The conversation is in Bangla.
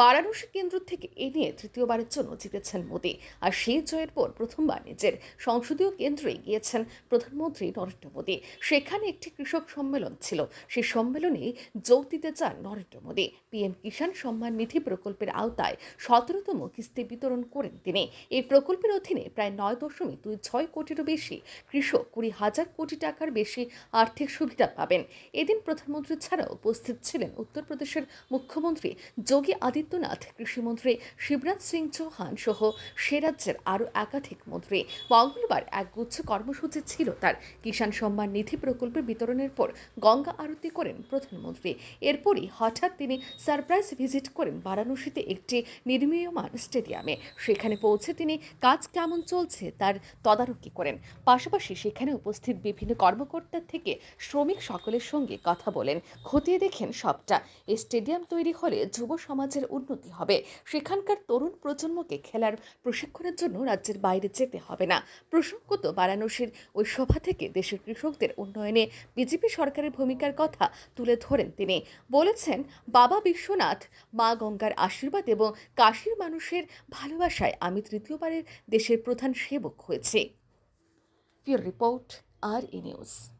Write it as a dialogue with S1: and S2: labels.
S1: বারাণসী কেন্দ্র থেকে এ নিয়ে তৃতীয়বারের জন্য জিতেছেন মোদী আর সেই জয়ের পর প্রথমবার নিজের সংসদীয় কেন্দ্রে গিয়েছেন প্রধানমন্ত্রী নরেন্দ্র মোদী সেখানে একটি কৃষক সম্মেলন ছিল সেই সম্মেলনে যোগ দিতে চান নরেন্দ্র মোদী পিএম কিষাণ সম্মান নিধি প্রকল্পের আওতায় সতেরোতম কিস্তি বিতরণ করেন তিনি এই প্রকল্পের অধীনে প্রায় নয় দশমিক দুই ছয় কোটিরও বেশি কৃষক কুড়ি হাজার কোটি টাকার বেশি আর্থিক সুবিধা পাবেন এদিন প্রধানমন্ত্রী ছাড়াও উপস্থিত ছিলেন উত্তরপ্রদেশের মুখ্যমন্ত্রী যোগী আদিত্য আদিত্যনাথ কৃষিমন্ত্রী শিবরাজ সিং চৌহান সহ সে রাজ্যের আরও একাধিক মন্ত্রী মঙ্গলবার এক গুচ্ছ কর্মসূচি ছিল তার কিষাণ সম্মান নিধি প্রকল্পের বিতরণের পর গঙ্গা আরতি করেন প্রধানমন্ত্রী এরপরই হঠাৎ তিনি সারপ্রাইজ ভিজিট করেন বারাণসীতে একটি নির্মীয়মান স্টেডিয়ামে সেখানে পৌঁছে তিনি কাজ কেমন চলছে তার তদারকি করেন পাশাপাশি সেখানে উপস্থিত বিভিন্ন কর্মকর্তার থেকে শ্রমিক সকলের সঙ্গে কথা বলেন খতিয়ে দেখেন সবটা স্টেডিয়াম তৈরি হলে যুব সমাজের উন্নতি হবে সেখানকার তরুণ প্রজন্মকে খেলার প্রশিক্ষণের জন্য রাজ্যের বাইরে যেতে হবে না প্রসঙ্গত বারাণসীর ওই সভা থেকে দেশের কৃষকদের উন্নয়নে বিজেপি সরকারের ভূমিকার কথা তুলে ধরেন তিনি বলেছেন বাবা বিশ্বনাথ মা গঙ্গার আশীর্বাদ এবং কাশীর মানুষের ভালোবাসায় আমি তৃতীয়বারের দেশের প্রধান সেবক হয়েছে রিপোর্ট আর ই নিউজ